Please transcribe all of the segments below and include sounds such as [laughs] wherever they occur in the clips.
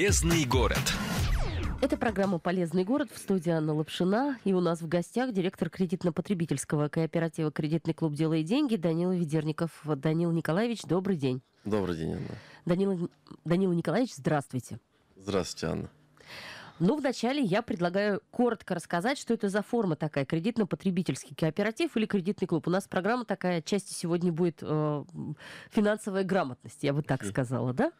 Полезный город. Это программа «Полезный город» в студии Анна Лапшина. И у нас в гостях директор кредитно-потребительского кооператива «Кредитный клуб «Делай деньги» Данила Ведерников. Данил Николаевич, добрый день. Добрый день, Анна. Данила, Данила Николаевич, здравствуйте. Здравствуйте, Анна. Ну, вначале я предлагаю коротко рассказать, что это за форма такая, кредитно-потребительский кооператив или кредитный клуб. У нас программа такая, часть сегодня будет э, финансовая грамотность, я бы так сказала, да?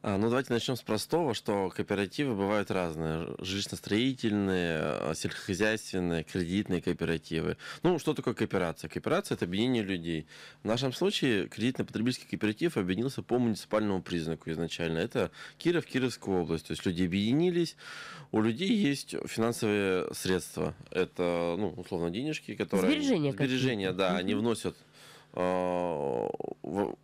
А, ну, давайте начнем с простого, что кооперативы бывают разные. Жилищно-строительные, э, сельскохозяйственные, кредитные кооперативы. Ну, что такое кооперация? Кооперация – это объединение людей. В нашем случае кредитно-потребительский кооператив объединился по муниципальному признаку изначально. Это Киров, Кировская область. То есть люди объединились, у людей есть финансовые средства. Это, ну, условно, денежки, которые... Сбережения. Сбережения, да, они вносят э, в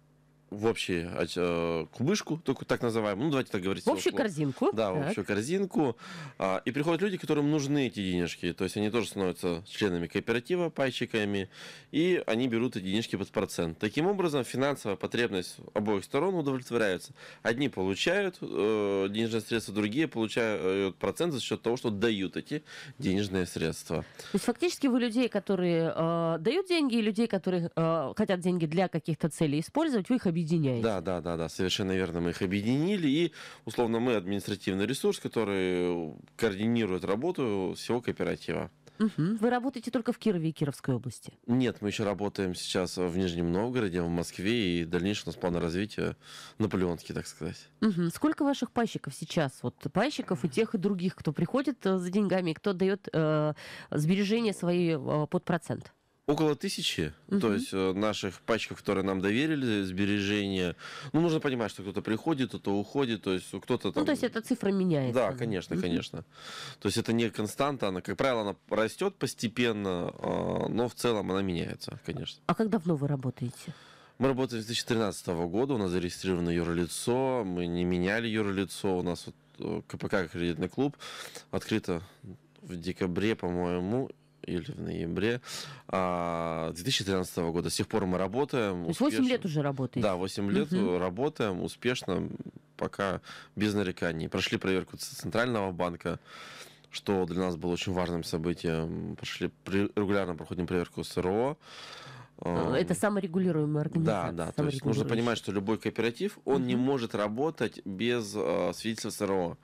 в общую э, кубышку, только так называемую, ну давайте так говорить. В общую слово. корзинку. Да, так. в общую корзинку. А, и приходят люди, которым нужны эти денежки, то есть они тоже становятся членами кооператива, пайщиками, и они берут эти денежки под процент. Таким образом, финансовая потребность обоих сторон удовлетворяется. Одни получают э, денежные средства, другие получают процент за счет того, что дают эти денежные средства. То есть фактически вы людей, которые э, дают деньги, и людей, которые э, хотят деньги для каких-то целей использовать, вы их объединяете. Да, да, да, да, совершенно верно, мы их объединили, и, условно, мы административный ресурс, который координирует работу всего кооператива. Угу. Вы работаете только в Кирове и Кировской области? Нет, мы еще работаем сейчас в Нижнем Новгороде, в Москве, и в дальнейшем у нас планы развития наполеонские, так сказать. Угу. Сколько ваших пайщиков сейчас? Вот пайщиков и тех, и других, кто приходит э, за деньгами, кто дает э, сбережения свои э, под процент? Около тысячи, угу. то есть э, наших пачках, которые нам доверили, сбережения. Ну, нужно понимать, что кто-то приходит, кто-то уходит, то есть кто-то там... Ну, то есть эта цифра меняется. Да, конечно, угу. конечно. То есть это не константа, она, как правило, она растет постепенно, э, но в целом она меняется, конечно. А как давно вы работаете? Мы работаем с 2013 года, у нас зарегистрировано юрлицо, мы не меняли юрлицо, у нас вот э, КПК кредитный клуб открыто в декабре, по-моему, или в ноябре 2013 а, года. С тех пор мы работаем. Успешно. То есть 8 лет уже работаем. Да, 8 лет угу. работаем успешно, пока без нареканий. Прошли проверку Центрального банка что для нас было очень важным событием. Прошли, регулярно проходим проверку СРО. А, это саморегулируемая организация. Да, да. То есть нужно понимать, что любой кооператив, он угу. не может работать без э, свидетельства СРО.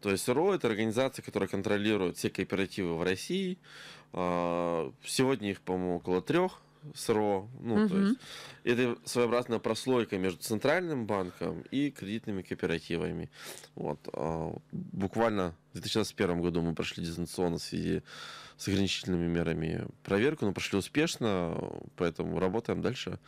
То есть РО – это организация, которая контролирует все кооперативы в России. А, сегодня их, по-моему, около трех СРО. Ну, угу. то есть, это своеобразная прослойка между центральным банком и кредитными кооперативами. Вот. А, буквально в 2021 году мы прошли дистанционно в связи с ограничительными мерами проверку, но прошли успешно, поэтому работаем дальше.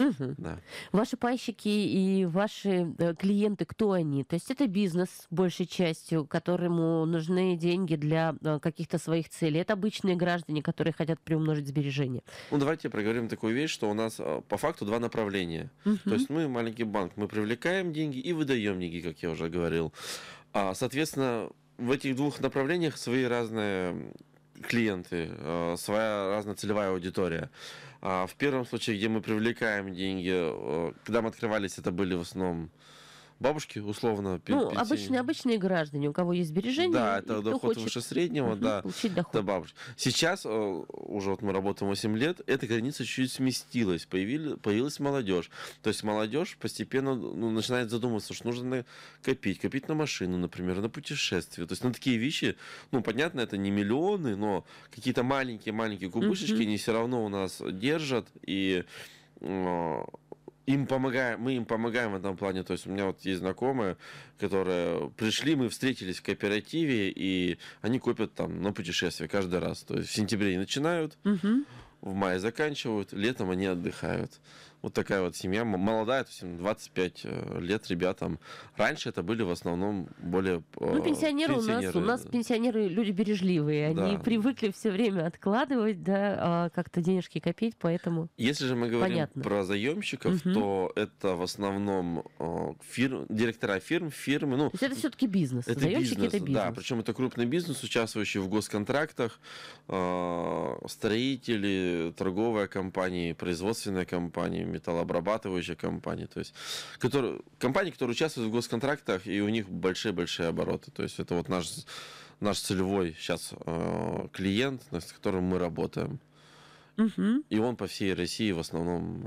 Угу. Да. Ваши пайщики и ваши э, клиенты, кто они? То есть это бизнес, большей частью, которому нужны деньги для э, каких-то своих целей. Это обычные граждане, которые хотят приумножить сбережения. Ну, давайте проговорим такую вещь, что у нас э, по факту два направления. Угу. То есть мы маленький банк, мы привлекаем деньги и выдаем деньги, как я уже говорил. А, соответственно, в этих двух направлениях свои разные клиенты, э, своя разная целевая аудитория. А в первом случае, где мы привлекаем деньги, э, когда мы открывались, это были в основном бабушки, условно, Ну, обычные, обычные граждане, у кого есть сбережения. Да, это доход выше среднего, да. Получить доход. Да, бабушки. Сейчас, э, уже вот мы работаем 8 лет, эта граница чуть-чуть сместилась, появились появилась молодежь. То есть молодежь постепенно ну, начинает задумываться, что нужно копить, копить на машину, например, на путешествие. То есть на такие вещи, ну, понятно, это не миллионы, но какие-то маленькие-маленькие кубышечки, угу. они все равно у нас держат, и э, им помогаем, мы им помогаем в этом плане. То есть у меня вот есть знакомые, которые пришли, мы встретились в кооперативе, и они копят там на путешествие каждый раз. То есть в сентябре они начинают, угу. в мае заканчивают, летом они отдыхают. Вот такая вот семья, молодая, то есть 25 ну, э, лет ребятам. Раньше это были в основном более э, Ну, пенсионеры, пенсионеры. у нас, у нас пенсионеры люди бережливые, они да. привыкли все время откладывать, да, а как-то денежки копить, поэтому Если же мы говорим понятно. про заемщиков, угу. то это в основном э, фирм, директора фирм, фирмы, ну... То есть это все-таки бизнес, это заемщики бизнес, это бизнес. Да, причем это крупный бизнес, участвующий в госконтрактах, строители, торговые компании, производственные компании, металлообрабатывающая компания, то есть которые, компании, которые участвуют в госконтрактах, и у них большие-большие обороты. То есть это вот наш, наш целевой сейчас э, клиент, с которым мы работаем. Угу. И он по всей России в основном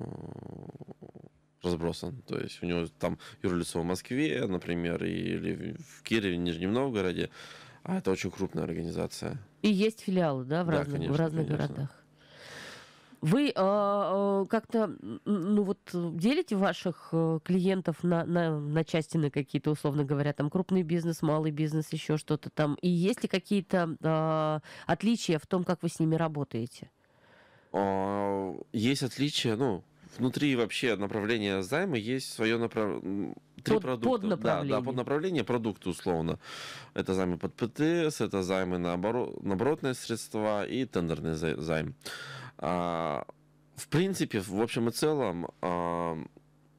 э, разбросан. То есть у него там юрлицо в Москве, например, или в Кирове, Нижнем Новгороде. А это очень крупная организация. И есть филиалы, да, в да, разных, конечно, в разных городах. Вы э, как-то ну вот э, делите ваших э, клиентов на, на, на части на какие-то, условно говоря, там крупный бизнес, малый бизнес, еще что-то там? И есть ли какие-то э, отличия в том, как вы с ними работаете? Есть отличия, ну, внутри вообще направления займа есть свое направление. Три под, продукта. Поднаправление. Да, да, поднаправление продукта условно. Это займы под ПТС, это займы на оборот, на оборотные средства и тендерный займ. А, в принципе, в общем и целом, а,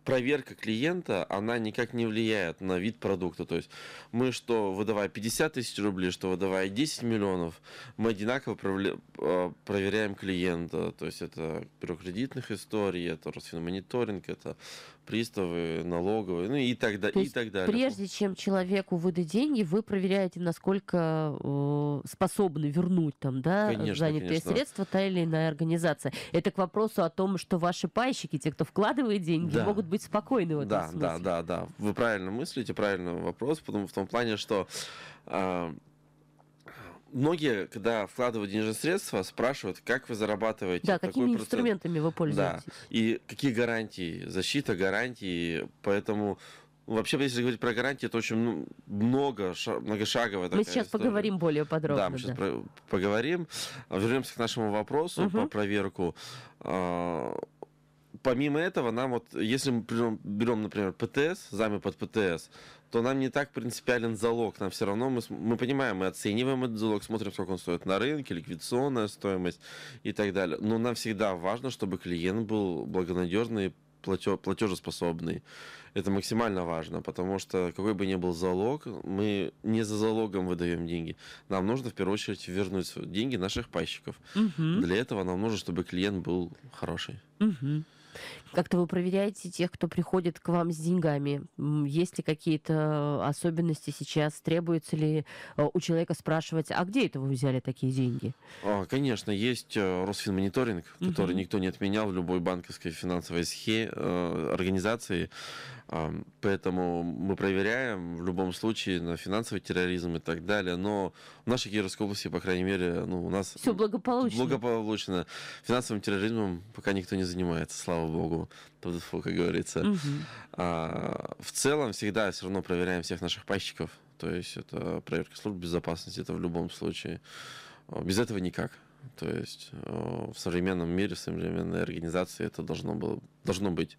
проверка клиента, она никак не влияет на вид продукта. То есть мы что выдавая 50 тысяч рублей, что выдавая 10 миллионов, мы одинаково а, проверяем клиента. То есть это бюро кредитных историй, это Росфинмониторинг, это приставы, налоговые, ну и так, да, То и так далее. Прежде чем человеку выдать деньги, вы проверяете, насколько э, способны вернуть там, да, конечно, занятые конечно. средства та или иная организация. Это к вопросу о том, что ваши пайщики, те, кто вкладывает деньги, да. могут быть спокойны в этом да, смысле. Да, да, да. Вы правильно мыслите, правильный вопрос, потому в том плане, что э, многие, когда вкладывают денежные средства, спрашивают, как вы зарабатываете. Да, какими процент. инструментами вы пользуетесь. Да, и какие гарантии, защита гарантии. Поэтому ну, Вообще, если говорить про гарантии, это очень ну, много, многошаговая такая Мы сейчас история. поговорим более подробно. Да, мы сейчас да. Про- поговорим. Вернемся к нашему вопросу угу. про проверку. А, помимо этого, нам вот, если мы берем, например, ПТС, займы под ПТС, то нам не так принципиален залог. Нам все равно мы, мы понимаем, мы оцениваем этот залог, смотрим, сколько он стоит на рынке, ликвидационная стоимость и так далее. Но нам всегда важно, чтобы клиент был благонадежный платежеспособный. Это максимально важно, потому что какой бы ни был залог, мы не за залогом выдаем деньги. Нам нужно в первую очередь вернуть деньги наших пайщиков. Угу. Для этого нам нужно, чтобы клиент был хороший. Угу. Как-то вы проверяете тех, кто приходит к вам с деньгами? Есть ли какие-то э, особенности сейчас? Требуется ли э, у человека спрашивать, а где это вы взяли такие деньги? А, конечно, есть э, Росфинмониторинг, который угу. никто не отменял в любой банковской финансовой схеме, организации. Поэтому мы проверяем в любом случае на финансовый терроризм и так далее. Но в нашей Кировской области, по крайней мере, ну, у нас... Все благополучно. Благополучно. Финансовым терроризмом пока никто не занимается, слава слава богу, тфу, как говорится. Угу. А, в целом всегда все равно проверяем всех наших пайщиков. То есть это проверка служб безопасности, это в любом случае. А, без этого никак. То есть э, в современном мире, в современной организации это должно, было, должно быть.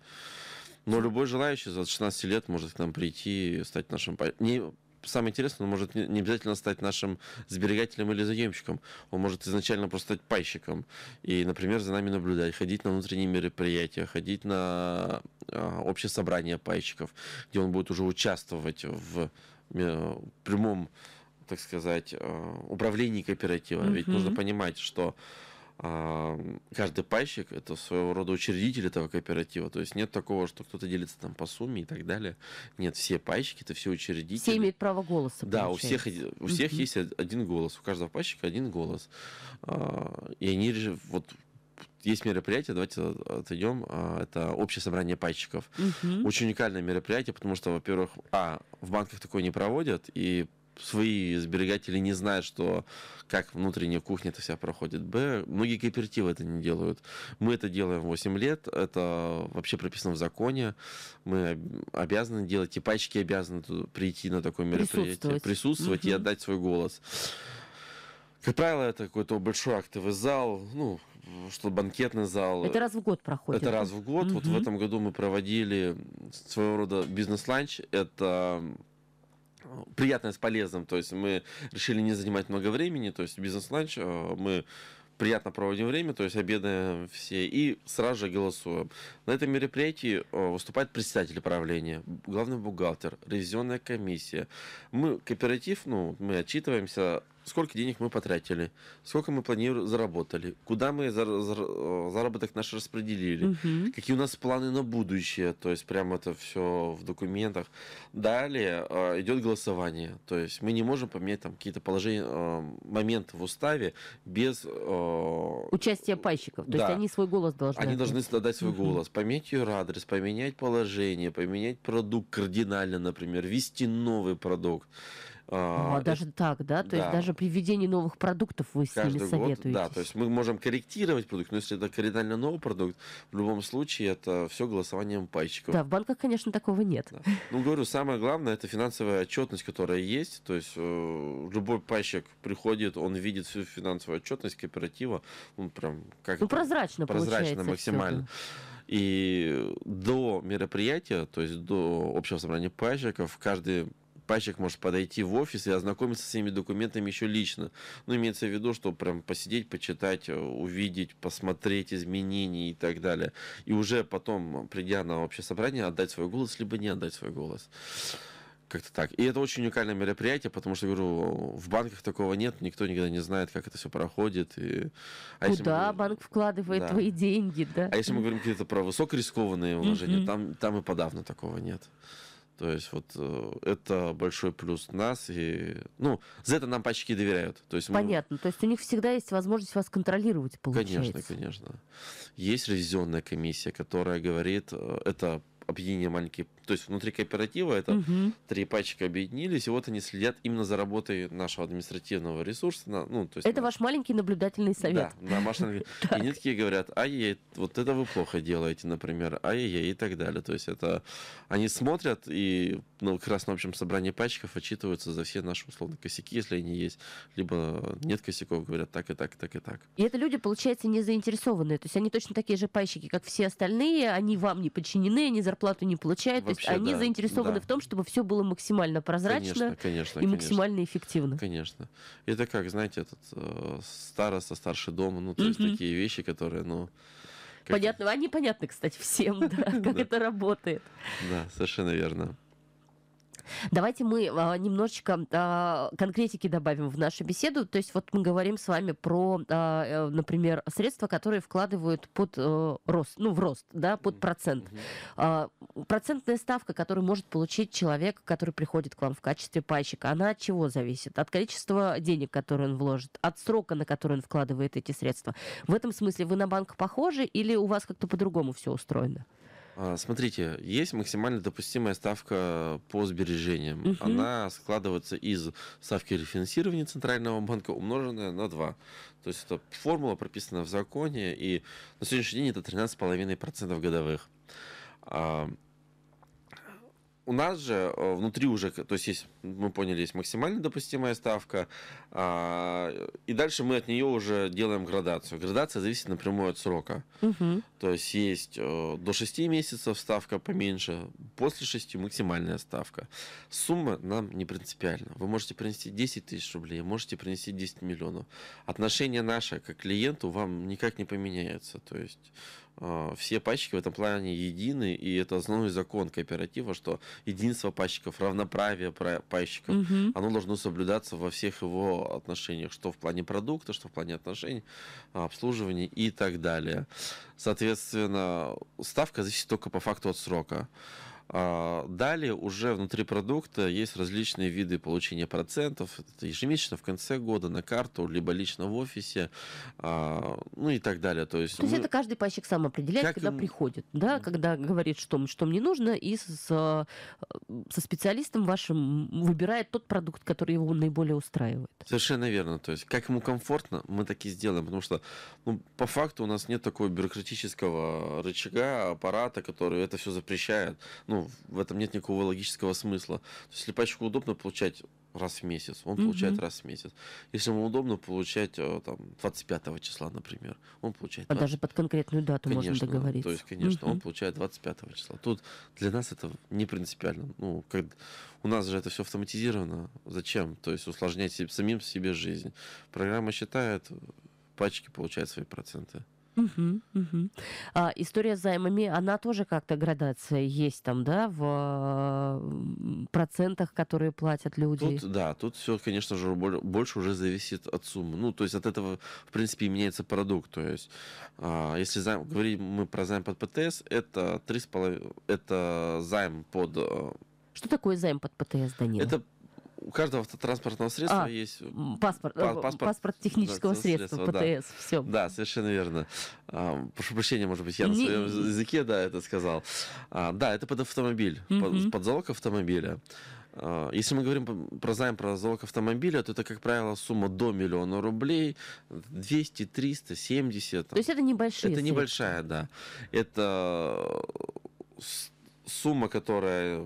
Но любой желающий за 16 лет может к нам прийти и стать нашим... Не, самое интересное, он может не обязательно стать нашим сберегателем или заемщиком. Он может изначально просто стать пайщиком и, например, за нами наблюдать, ходить на внутренние мероприятия, ходить на а, общее собрание пайщиков, где он будет уже участвовать в э, прямом так сказать, э, управлении кооператива. Угу. Ведь нужно понимать, что каждый пайщик это своего рода учредитель этого кооператива. То есть нет такого, что кто-то делится там по сумме и так далее. Нет, все пайщики это все учредители. Все имеют право голоса. Да, у всех, у всех mm-hmm. есть один голос, у каждого пайщика один голос. А, и они вот есть мероприятие, давайте отойдем, а, это общее собрание пайщиков. Угу. Очень уникальное мероприятие, потому что, во-первых, а, в банках такое не проводят, и свои сберегатели не знают, что как внутренняя кухня это вся проходит. Б. Многие кооперативы это не делают. Мы это делаем 8 лет. Это вообще прописано в законе. Мы обязаны делать, и пачки обязаны прийти на такое мероприятие, присутствовать, присутствовать угу. и отдать свой голос. Как правило, это какой-то большой актовый зал, ну, что банкетный зал. Это раз в год проходит. Это раз в год. Угу. Вот в этом году мы проводили своего рода бизнес-ланч. Это приятное с полезным. То есть мы решили не занимать много времени, то есть бизнес-ланч э, мы приятно проводим время, то есть обедаем все и сразу же голосуем. На этом мероприятии э, выступает председатель правления, главный бухгалтер, ревизионная комиссия. Мы кооператив, ну, мы отчитываемся сколько денег мы потратили, сколько мы планируем заработали, куда мы зар, зар, э, заработок наш распределили, угу. какие у нас планы на будущее, то есть прямо это все в документах. Далее э, идет голосование, то есть мы не можем поменять там какие-то положения, э, моменты в уставе без э, участия пайщиков, то да. есть они свой голос должны. Они должны дать свой угу. голос, поменять ее адрес, поменять положение, поменять продукт кардинально, например, ввести новый продукт. Ну, а даже так, да? То да. есть даже при введении новых продуктов вы с Каждый ними советуете? да, то есть мы можем корректировать продукт, но если это кардинально новый продукт, в любом случае это все голосованием пайчиков. Да, в банках, конечно, такого нет. Да. Ну, говорю, самое главное, это финансовая отчетность, которая есть, то есть э, любой пайщик приходит, он видит всю финансовую отчетность кооператива, он ну, прям как... Ну, прозрачно Прозрачно максимально. Все, И до мероприятия, то есть до общего собрания пайщиков, каждый Пачек может подойти в офис и ознакомиться с своими документами еще лично. Ну, имеется в виду, что прям посидеть, почитать, э, увидеть, посмотреть изменения и так далее. И уже потом, придя на общее собрание, отдать свой голос, либо не отдать свой голос. Как-то так. И это очень уникальное мероприятие, потому что, говорю, в банках такого нет, никто никогда не знает, как это все проходит. И... А Куда мы... банк вкладывает да. твои деньги, да? А если мы говорим какие-то про высокорискованные вложения, там, там и подавно такого нет. То есть вот э, это большой плюс нас. И, ну, за это нам почти доверяют. То есть Понятно. Мы... То есть у них всегда есть возможность вас контролировать, получается. Конечно, конечно. Есть ревизионная комиссия, которая говорит, э, это объединения маленькие. То есть внутри кооператива это угу. три пачки объединились, и вот они следят именно за работой нашего административного ресурса. На, ну, то есть это на... ваш маленький наблюдательный совет. Да, да [laughs] И они такие говорят, ай-яй, вот это вы плохо делаете, например, ай-яй и так далее. То есть это они смотрят и ну, как раз на общем собрании пачков отчитываются за все наши условно косяки, если они есть, либо нет косяков, говорят так и так, и так и так. И это люди, получается, не заинтересованные. То есть они точно такие же пайщики, как все остальные, они вам не подчинены, они зарплату зарплату не получают. Вообще, То есть они да, заинтересованы да. в том, чтобы все было максимально прозрачно конечно, конечно, и конечно. максимально эффективно. Конечно. Это как, знаете, этот э, староста, старший дом, ну, то есть такие вещи, которые, ну... Как... Понятно, они понятны, кстати, всем, [laughs] да, как это работает. Да, совершенно верно. Давайте мы а, немножечко а, конкретики добавим в нашу беседу. То есть вот мы говорим с вами про, а, э, например, средства, которые вкладывают под э, рост, ну, в рост, да, под процент. Процентная ставка, которую может получить человек, который приходит к вам в качестве пайщика, она от чего зависит? От количества денег, которые он вложит, от срока, на который он вкладывает эти средства. В этом смысле вы на банк похожи или у вас как-то по-другому все устроено? А, смотрите, есть максимально допустимая ставка по сбережениям. Угу. Она складывается из ставки рефинансирования Центрального банка, умноженная на 2. То есть это формула прописана в законе, и на сегодняшний день это 13,5% годовых. А, у нас же э, внутри уже, то есть, есть мы поняли, есть максимально допустимая ставка, а, и дальше мы от нее уже делаем градацию. Градация зависит напрямую от срока. Угу. То есть есть э, до 6 месяцев ставка поменьше, после 6 максимальная ставка. Сумма нам не принципиальна. Вы можете принести 10 тысяч рублей, можете принести 10 миллионов. Отношение наше как клиенту вам никак не поменяется. То есть Э, все пачки в этом плане едины, и это основной закон кооператива, что единство пачков, равноправие пачков, угу. оно должно соблюдаться во всех его отношениях, что в плане продукта, что в плане отношений, обслуживания и так далее. Соответственно, ставка зависит только по факту от срока. А, далее уже внутри продукта есть различные виды получения процентов, это ежемесячно в конце года на карту, либо лично в офисе, а, ну и так далее. То есть, То есть мы... это каждый пайщик сам определяет, как когда им... приходит, да, когда говорит, что, что мне нужно, и с, э, со специалистом вашим выбирает тот продукт, который его наиболее устраивает. Совершенно верно. То есть как ему комфортно, мы так и сделаем, потому что ну, по факту у нас нет такого бюрократического рычага, аппарата, который это все запрещает. Ну, ну, в этом нет никакого логического смысла. То есть слепачку удобно получать раз в месяц, он получает угу. раз в месяц. Если ему удобно получать э, там, 25 числа, например, он получает... А 20... даже под конкретную дату конечно, можно договориться. То есть, конечно, угу. он получает 25 числа. Тут для нас это не принципиально. Ну, как... У нас же это все автоматизировано. Зачем? То есть усложнять себе, самим себе жизнь. Программа считает, пачки получают свои проценты. Угу, угу. А, история с займами, она тоже как-то градация есть там, да, в процентах, которые платят люди? Тут, да, тут все, конечно же, больше уже зависит от суммы. Ну, то есть от этого, в принципе, и меняется продукт. То есть, а, если займ, говорим мы про займ под ПТС, это три с половиной, это займ под... Э, Что такое займ под ПТС, Данила? Это у каждого автотранспортного средства а, есть э, паспорт, э, паспорт, паспорт технического да, средства, средства, ПТС. Да. Все. Да, совершенно верно. А, прошу прощения, может быть, я на своем языке да, это сказал. А, да, это под автомобиль, угу. Mm -hmm. под, под залог автомобиля. А, если мы говорим про займ, про залог автомобиля, то это, как правило, сумма до миллиона рублей, 200, 300, 70. То есть это небольшие Это средства. небольшая, да. Это э, сумма, которая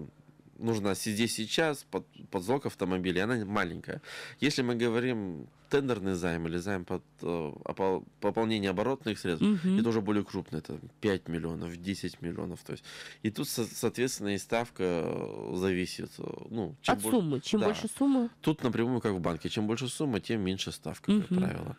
нужно сидеть сейчас под, под залог автомобиля, она маленькая. Если мы говорим тендерный займ или займ под э, пополнение оборотных средств, угу. это уже более крупный, это 5 миллионов, 10 миллионов. То есть. И тут, соответственно, и ставка э, зависит. Э, ну, чем От больше, суммы. Чем да. больше сумма? Тут напрямую, как в банке. Чем больше сумма, тем меньше ставка, угу. как правило.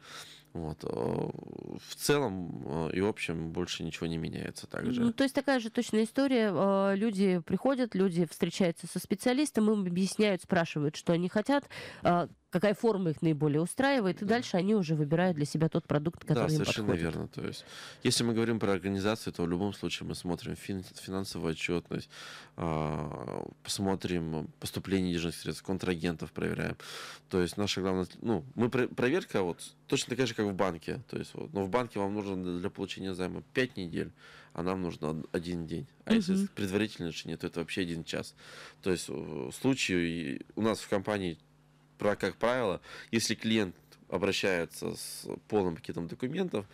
Вот. Э, в целом э, и в общем больше ничего не меняется также. Ну, то есть такая же точная история. Э, люди приходят, люди встречаются со специалистом, им объясняют, спрашивают, что они хотят какая форма их наиболее устраивает, да. и дальше они уже выбирают для себя тот продукт, который да, им совершенно подходит. верно. То есть, если мы говорим про организацию, то в любом случае мы смотрим фин- финансовую отчетность, а, посмотрим поступление денежных средств, контрагентов проверяем. То есть, наша главная... Ну, мы проверка а вот точно такая же, как в банке. То есть, вот, но в банке вам нужно для получения займа 5 недель, а нам нужно один день. А угу. если предварительное решение, то это вообще один час. То есть, э, в случае у нас в компании как правило, если клиент обращается с полным пакетом документов,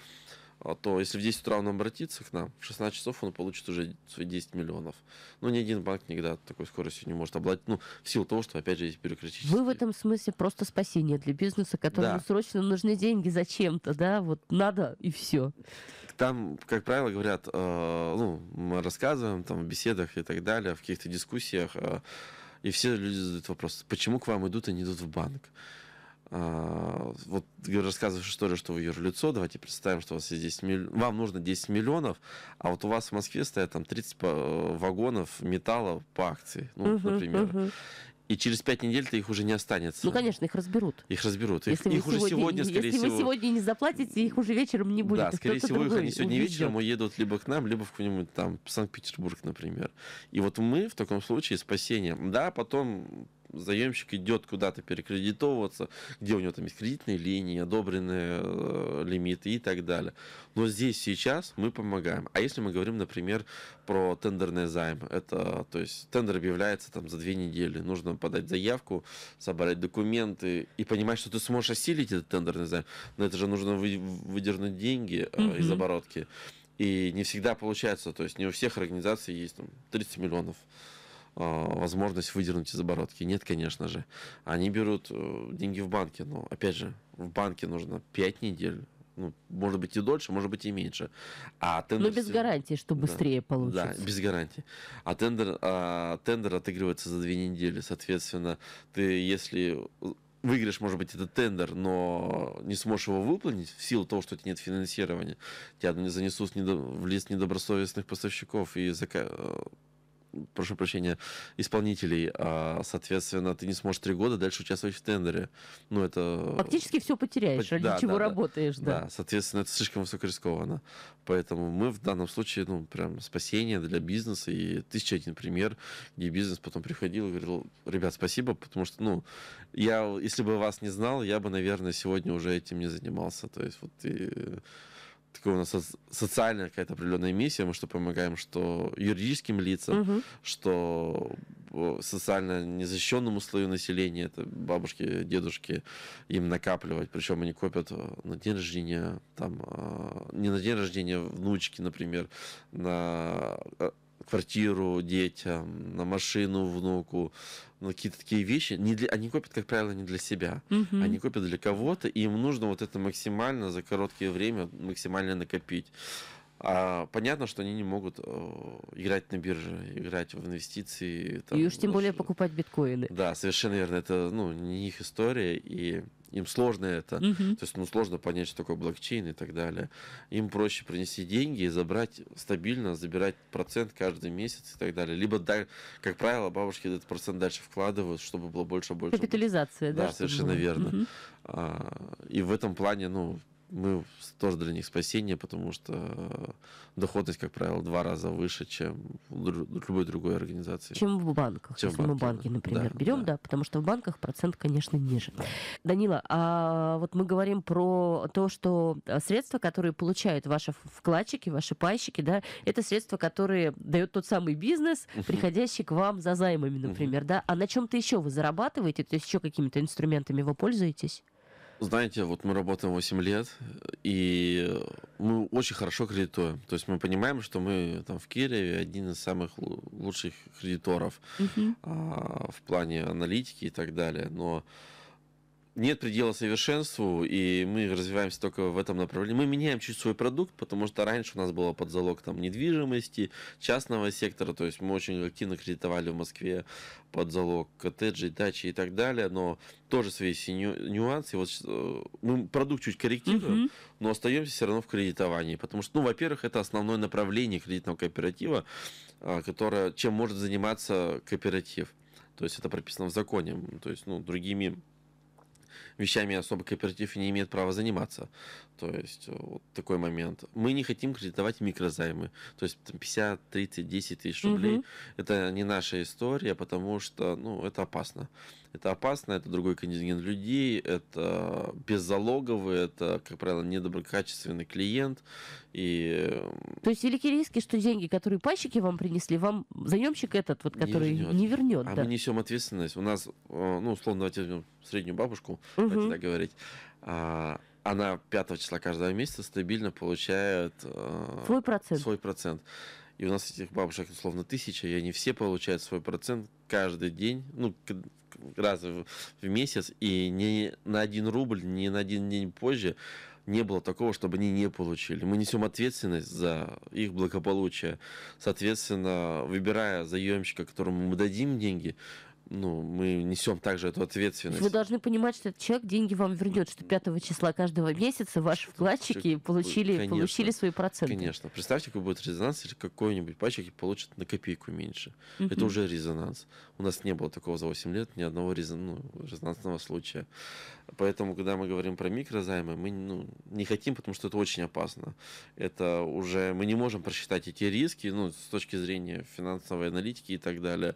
а, то если в 10 утра он обратится к нам, в 16 часов он получит уже свои 10 миллионов. Но ну, ни один банк никогда такой скоростью не может обладать, ну, в силу того, что, опять же, есть бюрократические... Вы в этом смысле просто спасение для бизнеса, которому да. срочно нужны деньги зачем-то, да, вот надо и все. Там, как правило, говорят, э, ну, мы рассказываем там в беседах и так далее, в каких-то дискуссиях, э, и все люди задают вопрос, почему к вам идут, а не идут в банк? А, вот рассказываешь историю, что вы юрлицо, давайте представим, что у вас есть 10 милли... вам нужно 10 миллионов, а вот у вас в Москве стоят там 30 э, вагонов металла по акции, ну, угу, например. Угу. И через пять недель-то их уже не останется. Ну, конечно, их разберут. Их разберут. Если их, их сегодня, уже сегодня, скорее если всего. Если вы сегодня не заплатите, их уже вечером не будет. Да, скорее всего, их они сегодня увезет. вечером уедут либо к нам, либо в какой-нибудь там Санкт-Петербург, например. И вот мы в таком случае спасение. Да, потом заемщик идет куда-то перекредитовываться, где у него там есть кредитные линии, одобренные э, лимиты и так далее. Но здесь сейчас мы помогаем. А если мы говорим, например, про тендерный займ, это, то есть, тендер объявляется там за две недели, нужно подать заявку, собрать документы и понимать, что ты сможешь осилить этот тендерный займ, но это же нужно вы, выдернуть деньги э, mm-hmm. из оборотки. И не всегда получается, то есть не у всех организаций есть там 30 миллионов Э, возможность выдернуть из оборотки. Нет, конечно же. Они берут э, деньги в банке, но, опять же, в банке нужно 5 недель, ну, может быть и дольше, может быть и меньше. А тендер... Но без гарантии, что быстрее да, получится. Да, без гарантии. А тендер, а, тендер отыгрывается за две недели. Соответственно, ты, если выиграешь, может быть, этот тендер, но не сможешь его выполнить в силу того, что у тебя нет финансирования, тебя занесут в лист недобросовестных поставщиков и зака э, прошу прощения, исполнителей, а, соответственно, ты не сможешь три года дальше участвовать в тендере. Ну, это... Фактически все потеряешь, ради да, чего да, работаешь, да. Да, соответственно, это слишком высокорискованно. Поэтому мы в данном случае, ну, прям спасение для бизнеса. И тысяча один пример, где бизнес потом приходил и говорил, ребят, спасибо, потому что, ну, я, если бы вас не знал, я бы, наверное, сегодня уже этим не занимался. То есть вот и такая у нас социальная какая-то определенная миссия, мы что помогаем, что юридическим лицам, угу. что э, социально незащищенному слою населения, это бабушки, дедушки, им накапливать, причем они копят э, на день рождения, там, э, не на день рождения внучки, например, на квартиру детям, на машину внуку, ну, какие-то такие вещи. Не для, они копят, как правило, не для себя. Угу. Они копят для кого-то, и им нужно вот это максимально за короткое время максимально накопить. А понятно, что они не могут э, играть на бирже, играть в инвестиции. Там, и уж тем ну, более покупать биткоины. Да, совершенно верно. Это ну, не их история, и им сложно это. Угу. То есть, ну, сложно понять, что такое блокчейн и так далее. Им проще принести деньги и забрать стабильно, забирать процент каждый месяц и так далее. Либо, да, как правило, бабушки этот процент дальше вкладывают, чтобы было больше-больше. Капитализация, да? Да, совершенно было. верно. Угу. А, и в этом плане, ну, мы тоже для них спасение, потому что э, доходность, как правило, два раза выше, чем у любой другой организации. Чем в банках. Чем если в банке, мы банки, например, да, берем, да. да, потому что в банках процент, конечно, ниже. Данила, а вот мы говорим про то, что э, средства, которые получают ваши вкладчики, ваши пайщики, да, это средства, которые дает тот самый бизнес, приходящий к вам за займами, например, да. А на чем-то еще вы зарабатываете, то есть еще какими-то инструментами вы пользуетесь? Знаете, вот мы работаем 8 лет, и мы очень хорошо кредитуем. То есть мы понимаем, что мы там в Кирове один из самых лучших кредиторов угу. а, в плане аналитики и так далее. Но нет предела совершенству, и мы развиваемся только в этом направлении. Мы меняем чуть свой продукт, потому что раньше у нас было под залог там, недвижимости, частного сектора, то есть мы очень активно кредитовали в Москве под залог коттеджей, дачи и так далее, но тоже свои нюансы. Вот э, мы продукт чуть корректируем, угу. но остаемся все равно в кредитовании, потому что, ну, во-первых, это основное направление кредитного кооператива, а, которое, чем может заниматься кооператив. То есть это прописано в законе. То есть, ну, другими вещами особо кооператив не имеет права заниматься. То есть э, вот такой момент. Мы не хотим кредитовать микрозаймы. То есть 50, 30, 10 тысяч рублей. Угу. Это не наша история, потому что ну, это опасно это опасно, это другой контингент людей, это беззалоговый, это, как правило, недоброкачественный клиент. И... Эм, То есть великий риски, что деньги, которые пащики вам принесли, вам заемщик этот, вот, который не вернет. Не вернет а да. мы несем ответственность. У нас, э, ну, условно, давайте возьмем среднюю бабушку, угу. давайте так говорить а, она 5 числа каждого месяца стабильно получает э, свой, процент. свой процент. И у нас этих бабушек условно тысяча, и они все получают свой процент каждый день, ну, раз в месяц, и ни на один рубль, ни на один день позже не было такого, чтобы они не получили. Мы несем ответственность за их благополучие. Соответственно, выбирая заемщика, которому мы дадим деньги, ну, мы несем также эту ответственность. Вы должны понимать, что этот человек деньги вам вернет, что 5 числа каждого месяца ваши вкладчики получили, конечно, получили свои проценты. Конечно. Представьте, какой будет резонанс, если какой-нибудь вкладчик получит на копейку меньше. Угу. Это уже резонанс. У нас не было такого за 8 лет, ни одного резон, ну, резонансного случая. Поэтому, когда мы говорим про микрозаймы, мы ну, не хотим, потому что это очень опасно. Это уже мы не можем просчитать эти риски ну, с точки зрения финансовой аналитики и так далее.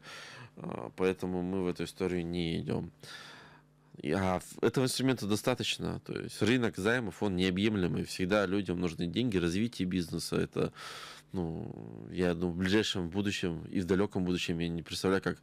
А, поэтому мы в эту историю не идем. А этого инструмента достаточно. То есть рынок займов, он необъемлемый. Всегда людям нужны деньги, развитие бизнеса. Это ну, я думаю, в ближайшем будущем и в далеком будущем я не представляю, как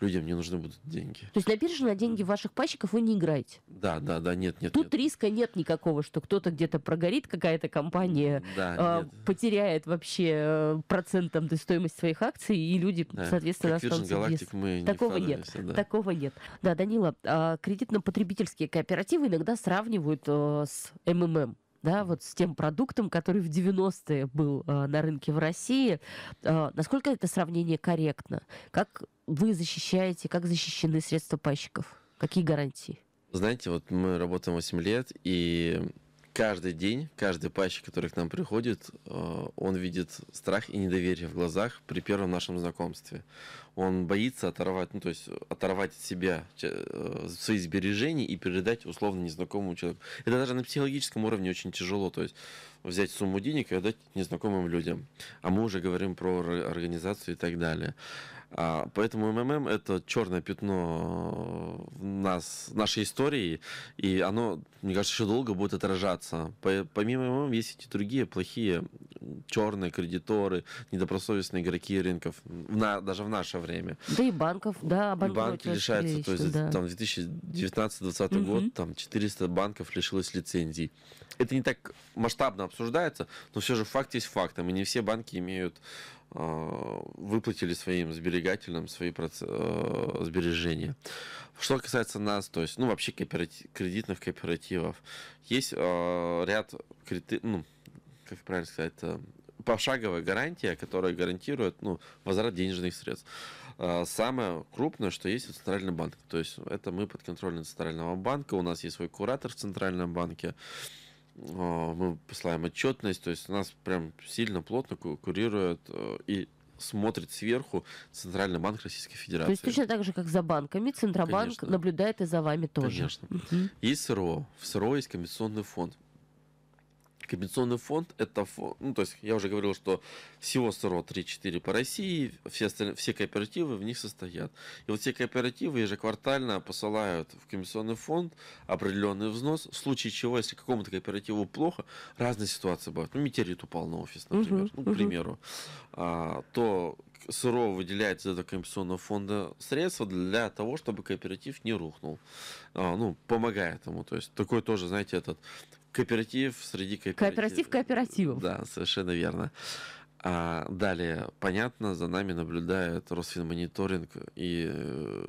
людям не нужны будут деньги. То есть на бирже на деньги ваших пайщиков вы не играете? Да, да, да, нет, нет. Тут нет. риска нет никакого, что кто-то где-то прогорит, какая-то компания да, э, потеряет вообще э, процентом стоимость своих акций, и люди, да, соответственно, как останутся Галактик, без... мы не Такого нет, да. такого нет. Да, Данила, а кредитно-потребительские кооперативы иногда сравнивают э, с МММ да, вот с тем продуктом, который в 90-е был э, на рынке в России. Э, насколько это сравнение корректно? Как вы защищаете, как защищены средства пайщиков? Какие гарантии? Знаете, вот мы работаем 8 лет, и каждый день, каждый патч, который к нам приходит, э, он видит страх и недоверие в глазах при первом нашем знакомстве. Он боится оторвать, ну то есть оторвать от себя э, свои сбережения и передать условно незнакомому человеку. Это даже на психологическом уровне очень тяжело, то есть взять сумму денег и отдать незнакомым людям. А мы уже говорим про организацию и так далее. А, поэтому МММ это черное пятно в нас, нашей истории, и оно, мне кажется, еще долго будет отражаться. По, помимо МММ есть и другие плохие черные кредиторы, недобросовестные игроки рынков, на, даже в наше время. Да и банков, да, банки, банки лишаются, то есть да. там 2019-2020 год, там 400 банков лишилось лицензий. Это не так масштабно обсуждается, но все же факт есть фактом, и не все банки имеют Э, выплатили своим сберегателям свои э, сбережения. Что касается нас, то есть, ну, вообще кооператив, кредитных кооперативов, есть э, ряд ну, как правильно сказать, пошаговая гарантия, которая гарантирует ну, возврат денежных средств. Самое крупное, что есть, это Центральный банк. То есть это мы подконтрольны Центрального банка, у нас есть свой куратор в Центральном банке. А, мы посылаем отчетность, то есть нас прям сильно плотно курирует а, и смотрит сверху Центральный банк Российской Федерации. То есть точно так же, как за банками, Центробанк Конечно. наблюдает и за вами тоже. Конечно. Угу. Есть СРО, в СРО есть комиссионный фонд. Компенсационный фонд – это фонд, ну, то есть я уже говорил, что всего СРО 3-4 по России, все, остальные, все кооперативы в них состоят. И вот все кооперативы ежеквартально посылают в комиссионный фонд определенный взнос, в случае чего, если какому-то кооперативу плохо, разные ситуации бывают. Ну, метеорит упал на офис, например, uh-huh, ну, к примеру, а, то СРО выделяет из этого компенсационного фонда средства для того, чтобы кооператив не рухнул. А, ну, помогает ему. То есть такой тоже, знаете, этот Кооператив среди кооперативов. Кооператив кооперативов. Да, совершенно верно. А далее, понятно, за нами наблюдает Росфинмониторинг и э,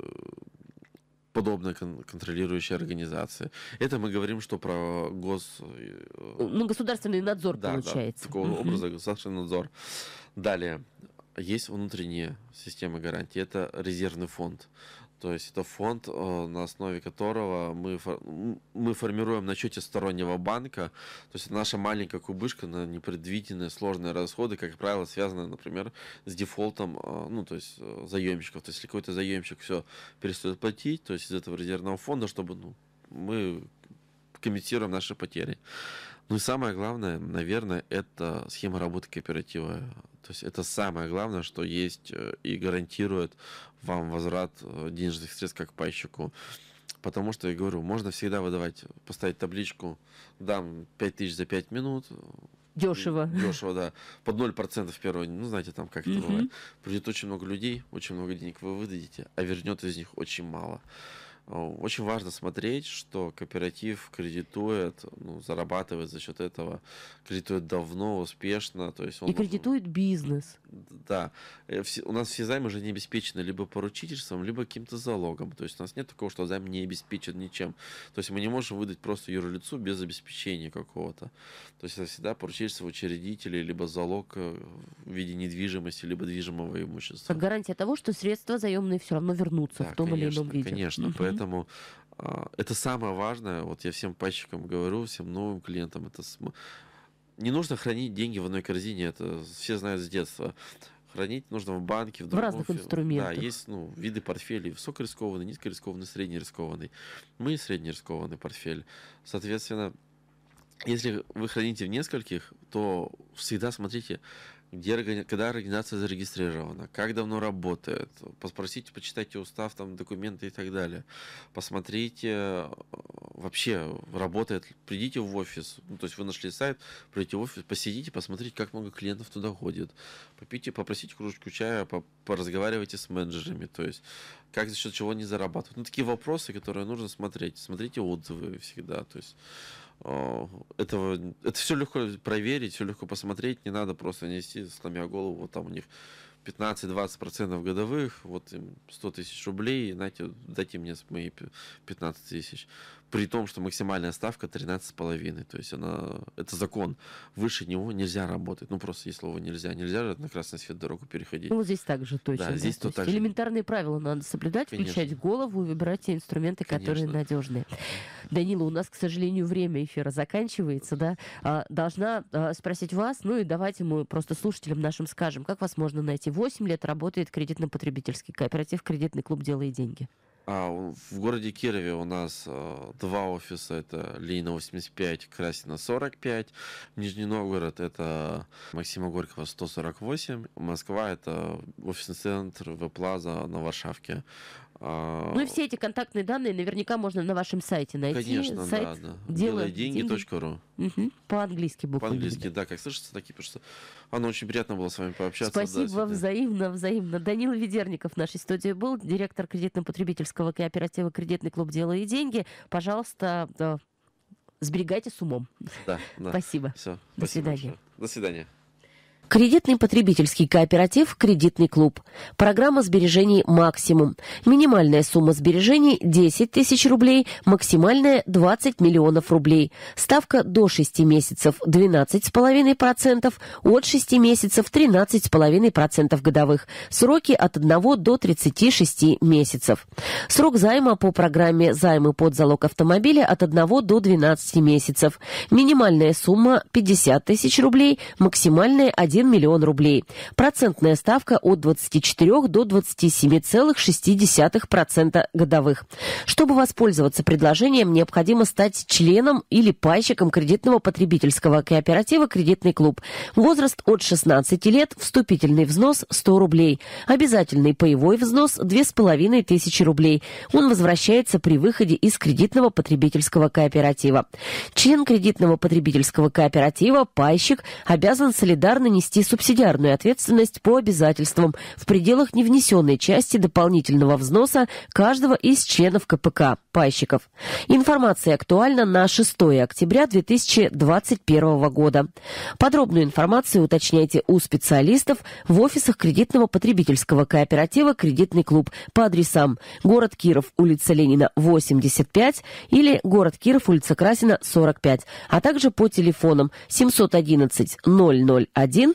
подобные кон- контролирующие организации. Это мы говорим, что про гос... Э, ну, государственный надзор да, получается. Да, такого образа государственный надзор. Далее, есть внутренняя система гарантии, это резервный фонд. То есть это фонд, э, на основе которого мы, мы формируем на счете стороннего банка. То есть наша маленькая кубышка на непредвиденные сложные расходы, как правило, связаны, например, с дефолтом, э, ну, то есть э, заемщиков. То есть если какой-то заемщик все перестает платить, то есть из этого резервного фонда, чтобы ну, мы комментируем наши потери. Ну и самое главное, наверное, это схема работы кооператива. То есть это самое главное, что есть э, и гарантирует вам возврат э, денежных средств как пайщику. Потому что, я говорю, можно всегда выдавать, поставить табличку, дам 5000 за 5 минут, Дешево. [laughs] Дешево, да. Под 0% первого, ну, знаете, там как это угу. бывает. Придет очень много людей, очень много денег вы выдадите, а вернет из них очень мало. Очень важно смотреть, что кооператив кредитует, ну, зарабатывает за счет этого, кредитует давно, успешно. То есть он, и кредитует бизнес. Да. Э, у нас все займы уже не обеспечены либо поручительством, либо каким-то залогом. То есть у нас нет такого, что займ не обеспечен ничем. То есть мы не можем выдать просто юрлицу без обеспечения какого-то. То есть это всегда поручительство учредителей, либо залог э, в виде недвижимости, либо движимого имущества. Как гарантия того, что средства заемные все равно вернутся да, в том конечно, или ином виде. Конечно, поэтому Поэтому а, это самое важное, вот я всем пачкам говорю, всем новым клиентам, это не нужно хранить деньги в одной корзине, это все знают с детства. Хранить нужно в банке, в, в разных инструментах. Да, есть ну, виды портфелей, высокорискованный, низкорискованный, среднерискованный. Мы среднерискованный портфель. Соответственно, если вы храните в нескольких, то всегда смотрите, где, когда организация зарегистрирована, как давно работает, поспросите, почитайте устав, там документы и так далее, посмотрите э, вообще работает, придите в офис, ну, то есть вы нашли сайт, придите в офис, посидите, посмотрите, как много клиентов туда ходит, попейте, попросите кружечку чая, поразговаривайте с менеджерами, то есть как за счет чего они зарабатывают, ну такие вопросы, которые нужно смотреть, смотрите отзывы всегда, то есть Э, этого, это все легко проверить, все легко посмотреть, не надо просто нести, сломя голову, вот там у них 15-20% годовых, вот им 100 тысяч рублей, знаете, дайте мне мои 15 тысяч при том, что максимальная ставка 13,5. То есть она, это закон. Выше него нельзя работать. Ну, просто есть слово нельзя. Нельзя же на красный свет дорогу переходить. Ну, вот здесь также точно. Да, да. здесь то, то так Элементарные правила надо соблюдать, Конечно. включать голову выбирать те инструменты, которые Конечно. надежные. Данила, у нас, к сожалению, время эфира заканчивается, да. А, должна а, спросить вас, ну и давайте мы просто слушателям нашим скажем, как вас можно найти. 8 лет работает кредитно-потребительский кооператив «Кредитный клуб. Делай деньги». А, в городе Кирове у нас э, два офиса, это Ленина 85, Красина 45, Нижний Новгород это Максима Горького 148, Москва это офисный центр Веплаза на Варшавке. А, ну и все эти контактные данные наверняка можно на вашем сайте найти. Конечно, Сайт да, да. Дело деньги.ру. Угу. По-английски буквы. По-английски, да, как слышится, так и пишется. Анна, очень приятно было с вами пообщаться. Спасибо, да, сегодня. взаимно, взаимно. Данил Ведерников в нашей студии был, директор кредитно-потребительского кооператива «Кредитный клуб. Дело и деньги». Пожалуйста, э, сберегайте с умом. Да, да. Спасибо. Все, До спасибо свидания. Большое. До свидания. Кредитный потребительский кооператив «Кредитный клуб». Программа сбережений «Максимум». Минимальная сумма сбережений – 10 тысяч рублей, максимальная – 20 миллионов рублей. Ставка до 6 месяцев – 12,5%, от 6 месяцев – 13,5% годовых. Сроки от 1 до 36 месяцев. Срок займа по программе «Займы под залог автомобиля» от 1 до 12 месяцев. Минимальная сумма – 50 тысяч рублей, максимальная – 1 1 миллион рублей. Процентная ставка от 24 до 27,6% годовых. Чтобы воспользоваться предложением, необходимо стать членом или пайщиком кредитного потребительского кооператива «Кредитный клуб». Возраст от 16 лет, вступительный взнос 100 рублей, обязательный паевой взнос 2500 рублей. Он возвращается при выходе из кредитного потребительского кооператива. Член кредитного потребительского кооператива, пайщик, обязан солидарно нести нести субсидиарную ответственность по обязательствам в пределах невнесенной части дополнительного взноса каждого из членов КПК, пайщиков. Информация актуальна на 6 октября 2021 года. Подробную информацию уточняйте у специалистов в офисах кредитного потребительского кооператива «Кредитный клуб» по адресам город Киров, улица Ленина, 85 или город Киров, улица Красина, 45, а также по телефонам 711 001